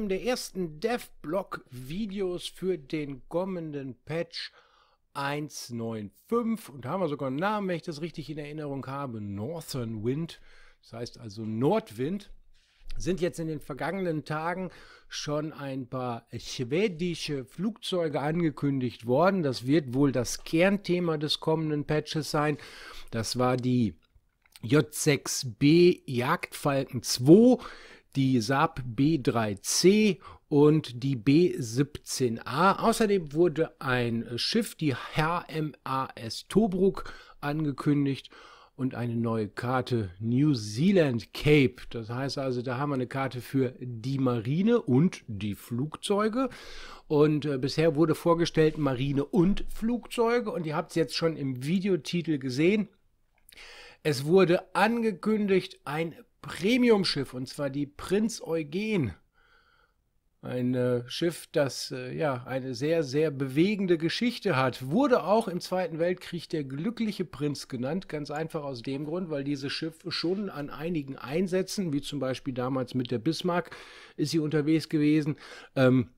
einem der ersten devblock videos für den kommenden Patch 1.9.5 und haben wir sogar einen Namen, wenn ich das richtig in Erinnerung habe, Northern Wind, das heißt also Nordwind, sind jetzt in den vergangenen Tagen schon ein paar schwedische Flugzeuge angekündigt worden. Das wird wohl das Kernthema des kommenden Patches sein. Das war die J6B Jagdfalken 2 die Saab B3C und die B17A. Außerdem wurde ein Schiff, die HMAS Tobruk, angekündigt und eine neue Karte New Zealand Cape. Das heißt also, da haben wir eine Karte für die Marine und die Flugzeuge. Und äh, bisher wurde vorgestellt Marine und Flugzeuge. Und ihr habt es jetzt schon im Videotitel gesehen. Es wurde angekündigt, ein Premium-Schiff, und zwar die Prinz Eugen. Ein äh, Schiff, das äh, ja eine sehr, sehr bewegende Geschichte hat. Wurde auch im Zweiten Weltkrieg der glückliche Prinz genannt. Ganz einfach aus dem Grund, weil dieses Schiff schon an einigen Einsätzen, wie zum Beispiel damals mit der Bismarck, ist sie unterwegs gewesen, ähm,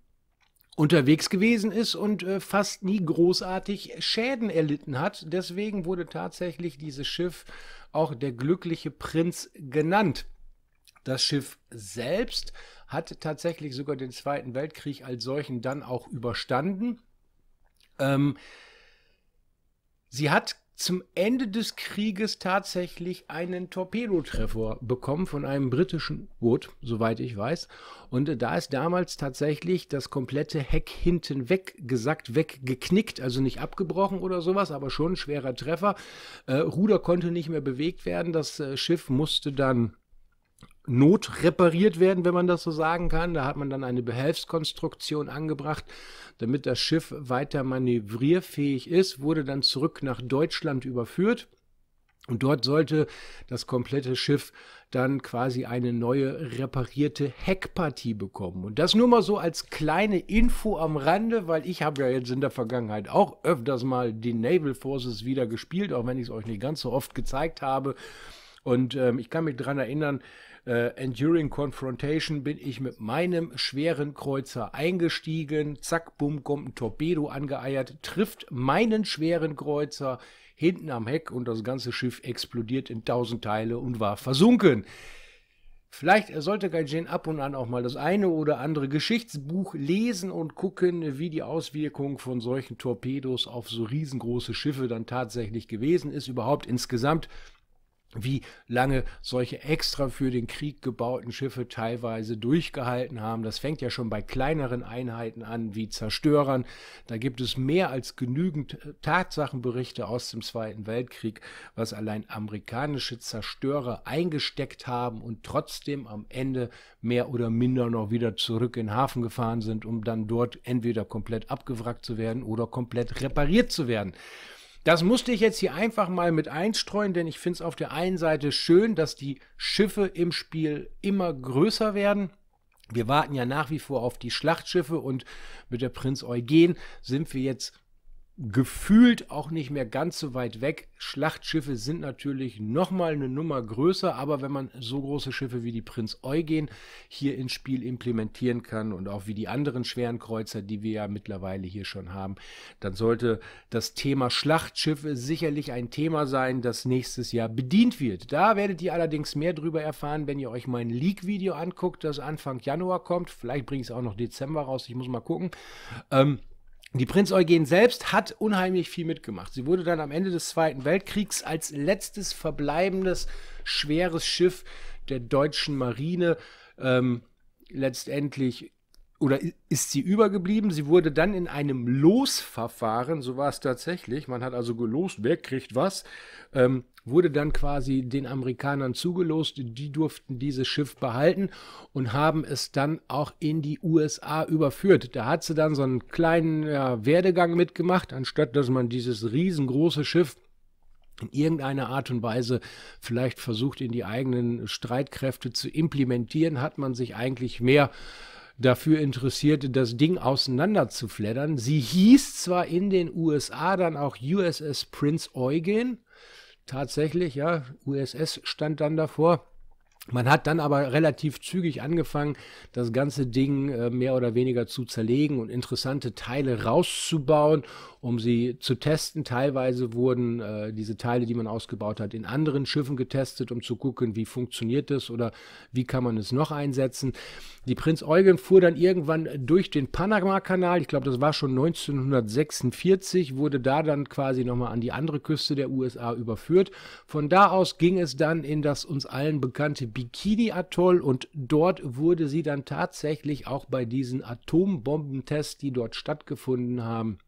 unterwegs gewesen ist und äh, fast nie großartig Schäden erlitten hat. Deswegen wurde tatsächlich dieses Schiff auch der glückliche Prinz genannt. Das Schiff selbst hat tatsächlich sogar den Zweiten Weltkrieg als solchen dann auch überstanden. Ähm, sie hat zum Ende des Krieges tatsächlich einen Torpedotreffer bekommen von einem britischen Boot, soweit ich weiß. Und da ist damals tatsächlich das komplette Heck hinten weggesackt, weggeknickt, also nicht abgebrochen oder sowas, aber schon ein schwerer Treffer. Äh, Ruder konnte nicht mehr bewegt werden, das äh, Schiff musste dann Not repariert werden, wenn man das so sagen kann. Da hat man dann eine Behelfskonstruktion angebracht, damit das Schiff weiter manövrierfähig ist, wurde dann zurück nach Deutschland überführt. Und dort sollte das komplette Schiff dann quasi eine neue reparierte Heckpartie bekommen. Und das nur mal so als kleine Info am Rande, weil ich habe ja jetzt in der Vergangenheit auch öfters mal die Naval Forces wieder gespielt, auch wenn ich es euch nicht ganz so oft gezeigt habe. Und ähm, ich kann mich daran erinnern, äh, Enduring Confrontation bin ich mit meinem schweren Kreuzer eingestiegen. Zack, bumm, kommt ein Torpedo angeeiert, trifft meinen schweren Kreuzer hinten am Heck und das ganze Schiff explodiert in tausend Teile und war versunken. Vielleicht äh, sollte Gaijin ab und an auch mal das eine oder andere Geschichtsbuch lesen und gucken, wie die Auswirkung von solchen Torpedos auf so riesengroße Schiffe dann tatsächlich gewesen ist. Überhaupt insgesamt wie lange solche extra für den Krieg gebauten Schiffe teilweise durchgehalten haben. Das fängt ja schon bei kleineren Einheiten an, wie Zerstörern. Da gibt es mehr als genügend Tatsachenberichte aus dem Zweiten Weltkrieg, was allein amerikanische Zerstörer eingesteckt haben und trotzdem am Ende mehr oder minder noch wieder zurück in den Hafen gefahren sind, um dann dort entweder komplett abgewrackt zu werden oder komplett repariert zu werden. Das musste ich jetzt hier einfach mal mit einstreuen, denn ich finde es auf der einen Seite schön, dass die Schiffe im Spiel immer größer werden. Wir warten ja nach wie vor auf die Schlachtschiffe und mit der Prinz Eugen sind wir jetzt gefühlt auch nicht mehr ganz so weit weg. Schlachtschiffe sind natürlich nochmal eine Nummer größer, aber wenn man so große Schiffe wie die Prinz Eugen hier ins Spiel implementieren kann und auch wie die anderen schweren Kreuzer, die wir ja mittlerweile hier schon haben, dann sollte das Thema Schlachtschiffe sicherlich ein Thema sein, das nächstes Jahr bedient wird. Da werdet ihr allerdings mehr drüber erfahren, wenn ihr euch mein Leak-Video anguckt, das Anfang Januar kommt. Vielleicht bringe ich es auch noch Dezember raus, ich muss mal gucken. Ähm, die Prinz Eugen selbst hat unheimlich viel mitgemacht. Sie wurde dann am Ende des Zweiten Weltkriegs als letztes verbleibendes schweres Schiff der deutschen Marine ähm, letztendlich oder ist sie übergeblieben. Sie wurde dann in einem Losverfahren, so war es tatsächlich, man hat also gelost, wer kriegt was, ähm, wurde dann quasi den Amerikanern zugelost. Die durften dieses Schiff behalten und haben es dann auch in die USA überführt. Da hat sie dann so einen kleinen ja, Werdegang mitgemacht, anstatt dass man dieses riesengroße Schiff in irgendeiner Art und Weise vielleicht versucht, in die eigenen Streitkräfte zu implementieren, hat man sich eigentlich mehr äh, dafür interessierte, das Ding auseinander zu fleddern. Sie hieß zwar in den USA dann auch USS Prince Eugen, tatsächlich, ja, USS stand dann davor. Man hat dann aber relativ zügig angefangen, das ganze Ding äh, mehr oder weniger zu zerlegen und interessante Teile rauszubauen, um sie zu testen. Teilweise wurden äh, diese Teile, die man ausgebaut hat, in anderen Schiffen getestet, um zu gucken, wie funktioniert das oder wie kann man es noch einsetzen. Die Prinz Eugen fuhr dann irgendwann durch den Panama-Kanal, ich glaube, das war schon 1946, wurde da dann quasi nochmal an die andere Küste der USA überführt. Von da aus ging es dann in das uns allen bekannte Bikini-Atoll und dort wurde sie dann tatsächlich auch bei diesen Atombombentests, die dort stattgefunden haben,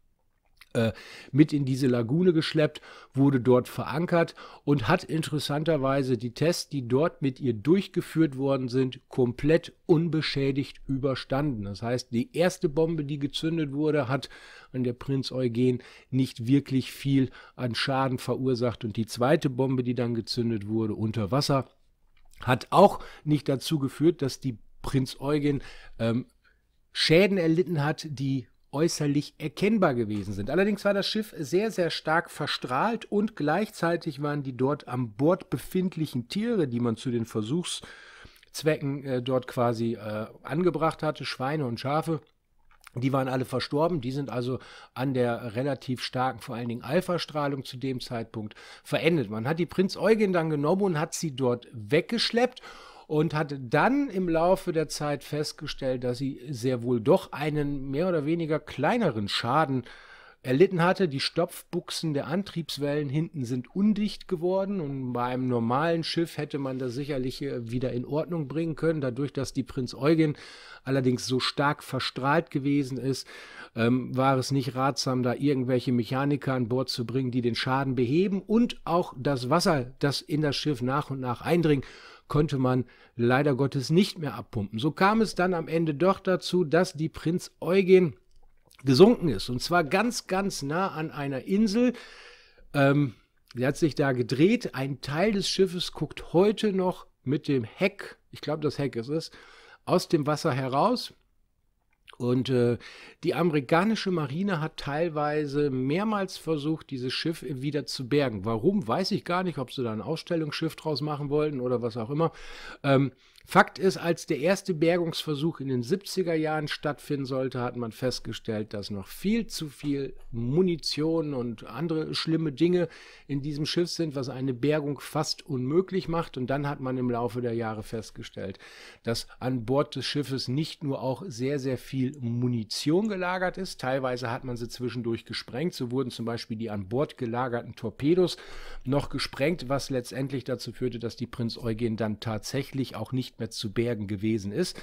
äh, mit in diese Lagune geschleppt, wurde dort verankert und hat interessanterweise die Tests, die dort mit ihr durchgeführt worden sind, komplett unbeschädigt überstanden. Das heißt, die erste Bombe, die gezündet wurde, hat an der Prinz Eugen nicht wirklich viel an Schaden verursacht und die zweite Bombe, die dann gezündet wurde, unter Wasser, hat auch nicht dazu geführt, dass die Prinz Eugen ähm, Schäden erlitten hat, die äußerlich erkennbar gewesen sind. Allerdings war das Schiff sehr, sehr stark verstrahlt und gleichzeitig waren die dort am Bord befindlichen Tiere, die man zu den Versuchszwecken äh, dort quasi äh, angebracht hatte, Schweine und Schafe, die waren alle verstorben, die sind also an der relativ starken, vor allen Dingen Alpha-Strahlung zu dem Zeitpunkt verendet. Man hat die Prinz Eugen dann genommen und hat sie dort weggeschleppt und hat dann im Laufe der Zeit festgestellt, dass sie sehr wohl doch einen mehr oder weniger kleineren Schaden äh, erlitten hatte. Die Stopfbuchsen der Antriebswellen hinten sind undicht geworden und bei einem normalen Schiff hätte man das sicherlich äh, wieder in Ordnung bringen können. Dadurch, dass die Prinz Eugen allerdings so stark verstrahlt gewesen ist, ähm, war es nicht ratsam, da irgendwelche Mechaniker an Bord zu bringen, die den Schaden beheben und auch das Wasser, das in das Schiff nach und nach eindringt, konnte man leider Gottes nicht mehr abpumpen. So kam es dann am Ende doch dazu, dass die Prinz Eugen gesunken ist. Und zwar ganz, ganz nah an einer Insel. Ähm, die hat sich da gedreht. Ein Teil des Schiffes guckt heute noch mit dem Heck, ich glaube, das Heck ist es, aus dem Wasser heraus. Und äh, die amerikanische Marine hat teilweise mehrmals versucht, dieses Schiff wieder zu bergen. Warum, weiß ich gar nicht, ob sie da ein Ausstellungsschiff draus machen wollten oder was auch immer. Ähm, Fakt ist, als der erste Bergungsversuch in den 70er Jahren stattfinden sollte, hat man festgestellt, dass noch viel zu viel Munition und andere schlimme Dinge in diesem Schiff sind, was eine Bergung fast unmöglich macht. Und dann hat man im Laufe der Jahre festgestellt, dass an Bord des Schiffes nicht nur auch sehr, sehr viel Munition gelagert ist, teilweise hat man sie zwischendurch gesprengt. So wurden zum Beispiel die an Bord gelagerten Torpedos noch gesprengt, was letztendlich dazu führte, dass die Prinz Eugen dann tatsächlich auch nicht nicht mehr zu bergen gewesen ist.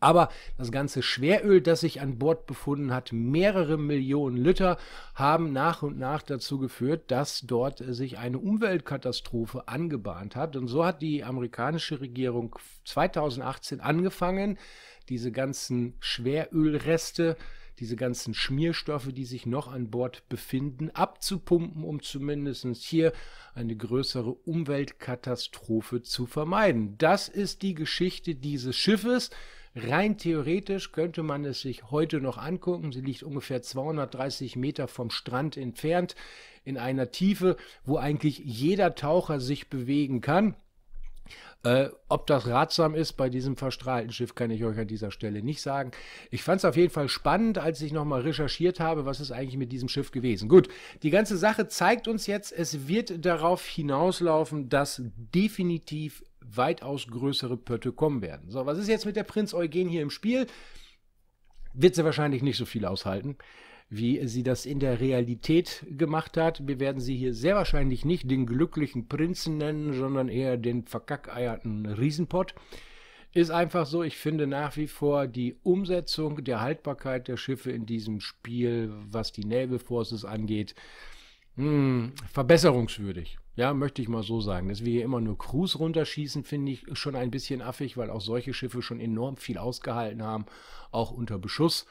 Aber das ganze Schweröl, das sich an Bord befunden hat, mehrere Millionen Liter, haben nach und nach dazu geführt, dass dort sich eine Umweltkatastrophe angebahnt hat. Und so hat die amerikanische Regierung 2018 angefangen, diese ganzen Schwerölreste äh, diese ganzen Schmierstoffe, die sich noch an Bord befinden, abzupumpen, um zumindest hier eine größere Umweltkatastrophe zu vermeiden. Das ist die Geschichte dieses Schiffes. Rein theoretisch könnte man es sich heute noch angucken. Sie liegt ungefähr 230 Meter vom Strand entfernt in einer Tiefe, wo eigentlich jeder Taucher sich bewegen kann. Äh, ob das ratsam ist bei diesem verstrahlten Schiff, kann ich euch an dieser Stelle nicht sagen. Ich fand es auf jeden Fall spannend, als ich nochmal recherchiert habe, was ist eigentlich mit diesem Schiff gewesen. Gut, die ganze Sache zeigt uns jetzt, es wird darauf hinauslaufen, dass definitiv weitaus größere Pötte kommen werden. So, was ist jetzt mit der Prinz Eugen hier im Spiel? Wird sie wahrscheinlich nicht so viel aushalten wie sie das in der Realität gemacht hat. Wir werden sie hier sehr wahrscheinlich nicht den glücklichen Prinzen nennen, sondern eher den verkackeierten Riesenpott. Ist einfach so, ich finde nach wie vor die Umsetzung der Haltbarkeit der Schiffe in diesem Spiel, was die Naval Forces angeht, mh, hm, verbesserungswürdig. Ja, möchte ich mal so sagen. Dass wir hier immer nur Crews runterschießen, finde ich schon ein bisschen affig, weil auch solche Schiffe schon enorm viel ausgehalten haben, auch unter Beschuss.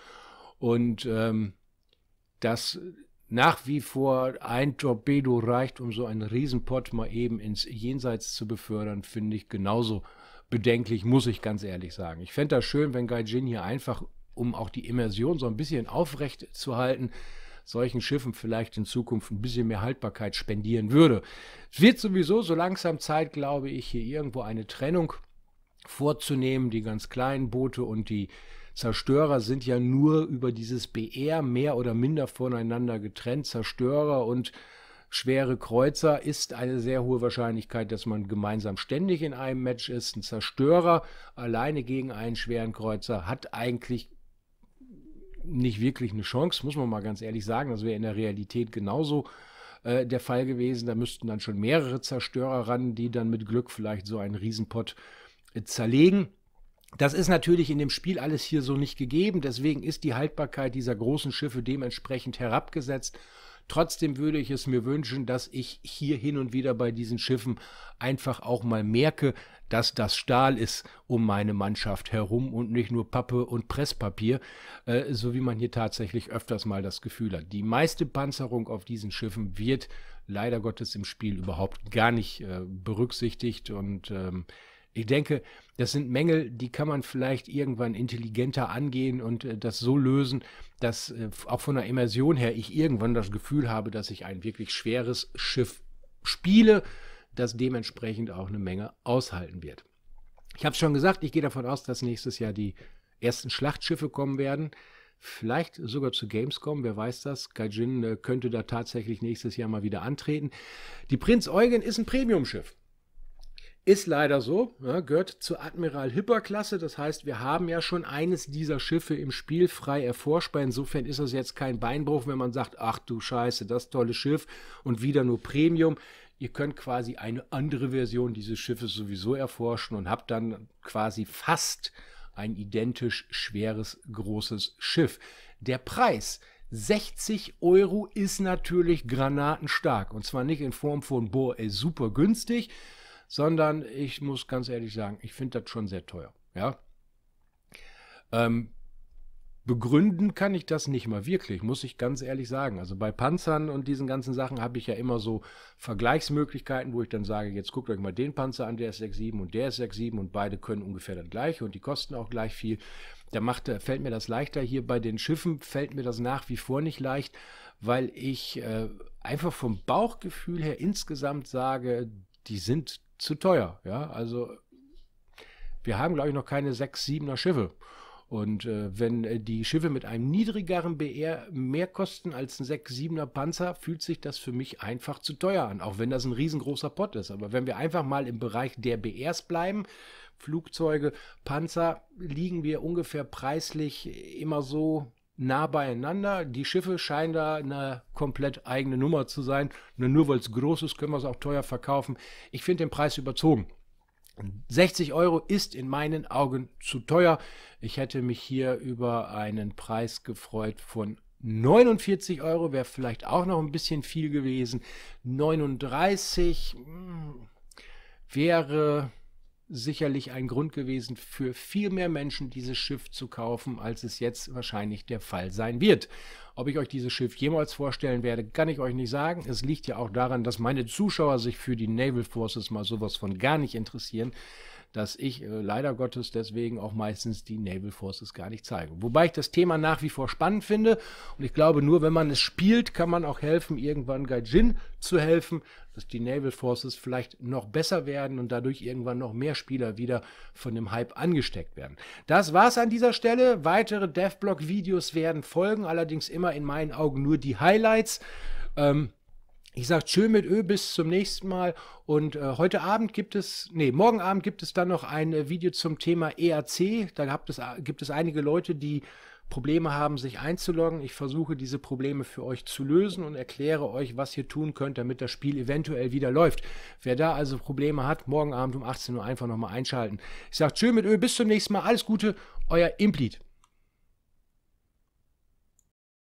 Und ähm, dass nach wie vor ein Torpedo reicht, um so einen Riesenpott mal eben ins Jenseits zu befördern, finde ich genauso bedenklich, muss ich ganz ehrlich sagen. Ich fände das schön, wenn Gaijin hier einfach, um auch die Immersion so ein bisschen aufrecht zu halten, solchen Schiffen vielleicht in Zukunft ein bisschen mehr Haltbarkeit spendieren würde. Es wird sowieso so langsam Zeit, glaube ich, hier irgendwo eine Trennung vorzunehmen, die ganz kleinen Boote und die Zerstörer sind ja nur über dieses BR mehr oder minder voneinander getrennt. Zerstörer und schwere Kreuzer ist eine sehr hohe Wahrscheinlichkeit, dass man gemeinsam ständig in einem Match ist. Ein Zerstörer alleine gegen einen schweren Kreuzer hat eigentlich nicht wirklich eine Chance, muss man mal ganz ehrlich sagen. Das wäre in der Realität genauso äh, der Fall gewesen. Da müssten dann schon mehrere Zerstörer ran, die dann mit Glück vielleicht so einen Riesenpott äh, zerlegen. Das ist natürlich in dem Spiel alles hier so nicht gegeben, deswegen ist die Haltbarkeit dieser großen Schiffe dementsprechend herabgesetzt. Trotzdem würde ich es mir wünschen, dass ich hier hin und wieder bei diesen Schiffen einfach auch mal merke, dass das Stahl ist um meine Mannschaft herum und nicht nur Pappe und Presspapier, äh, so wie man hier tatsächlich öfters mal das Gefühl hat. Die meiste Panzerung auf diesen Schiffen wird leider Gottes im Spiel überhaupt gar nicht äh, berücksichtigt und ähm, ich denke, das sind Mängel, die kann man vielleicht irgendwann intelligenter angehen und äh, das so lösen, dass äh, auch von der Immersion her ich irgendwann das Gefühl habe, dass ich ein wirklich schweres Schiff spiele, das dementsprechend auch eine Menge aushalten wird. Ich habe es schon gesagt, ich gehe davon aus, dass nächstes Jahr die ersten Schlachtschiffe kommen werden. Vielleicht sogar zu Gamescom, wer weiß das. Gaijin äh, könnte da tatsächlich nächstes Jahr mal wieder antreten. Die Prinz Eugen ist ein Premiumschiff. Ist leider so, ja, gehört zur Admiral Hipper-Klasse. Das heißt, wir haben ja schon eines dieser Schiffe im Spiel frei erforschbar. Insofern ist das jetzt kein Beinbruch, wenn man sagt, ach du Scheiße, das tolle Schiff und wieder nur Premium. Ihr könnt quasi eine andere Version dieses Schiffes sowieso erforschen und habt dann quasi fast ein identisch schweres, großes Schiff. Der Preis, 60 Euro ist natürlich granatenstark. Und zwar nicht in Form von, boah, ey, super günstig, sondern ich muss ganz ehrlich sagen, ich finde das schon sehr teuer. Ja? Ähm, begründen kann ich das nicht mal wirklich, muss ich ganz ehrlich sagen. Also bei Panzern und diesen ganzen Sachen habe ich ja immer so Vergleichsmöglichkeiten, wo ich dann sage, jetzt guckt euch mal den Panzer an, der ist 6,7 und der ist 6,7 und beide können ungefähr das gleiche und die kosten auch gleich viel. Da macht, fällt mir das leichter. Hier bei den Schiffen fällt mir das nach wie vor nicht leicht, weil ich äh, einfach vom Bauchgefühl her insgesamt sage, die sind zu teuer. Ja, also wir haben, glaube ich, noch keine 6, 7er Schiffe. Und äh, wenn äh, die Schiffe mit einem niedrigeren BR mehr kosten als ein 6, 7er Panzer, fühlt sich das für mich einfach zu teuer an, auch wenn das ein riesengroßer Pott ist. Aber wenn wir einfach mal im Bereich der BRs bleiben, Flugzeuge, Panzer, liegen wir ungefähr preislich immer so nah beieinander. Die Schiffe scheinen da eine komplett eigene Nummer zu sein. Nur, nur weil es groß ist, können wir es auch teuer verkaufen. Ich finde den Preis überzogen. 60 Euro ist in meinen Augen zu teuer. Ich hätte mich hier über einen Preis gefreut von 49 Euro, wäre vielleicht auch noch ein bisschen viel gewesen. 39 hm, wäre sicherlich ein Grund gewesen, für viel mehr Menschen dieses Schiff zu kaufen, als es jetzt wahrscheinlich der Fall sein wird. Ob ich euch dieses Schiff jemals vorstellen werde, kann ich euch nicht sagen. Es liegt ja auch daran, dass meine Zuschauer sich für die Naval Forces mal sowas von gar nicht interessieren dass ich äh, leider Gottes deswegen auch meistens die Naval Forces gar nicht zeige. Wobei ich das Thema nach wie vor spannend finde und ich glaube, nur wenn man es spielt, kann man auch helfen, irgendwann Gaijin zu helfen, dass die Naval Forces vielleicht noch besser werden und dadurch irgendwann noch mehr Spieler wieder von dem Hype angesteckt werden. Das war's an dieser Stelle. Weitere DevBlock-Videos werden folgen, allerdings immer in meinen Augen nur die Highlights. Ähm, ich sage tschö mit Ö, bis zum nächsten Mal. Und äh, heute Abend gibt es, nee, morgen Abend gibt es dann noch ein äh, Video zum Thema ERC. Da gibt es, äh, gibt es einige Leute, die Probleme haben, sich einzuloggen. Ich versuche diese Probleme für euch zu lösen und erkläre euch, was ihr tun könnt, damit das Spiel eventuell wieder läuft. Wer da also Probleme hat, morgen Abend um 18 Uhr einfach nochmal einschalten. Ich sage tschö mit Ö, bis zum nächsten Mal. Alles Gute, euer Implied.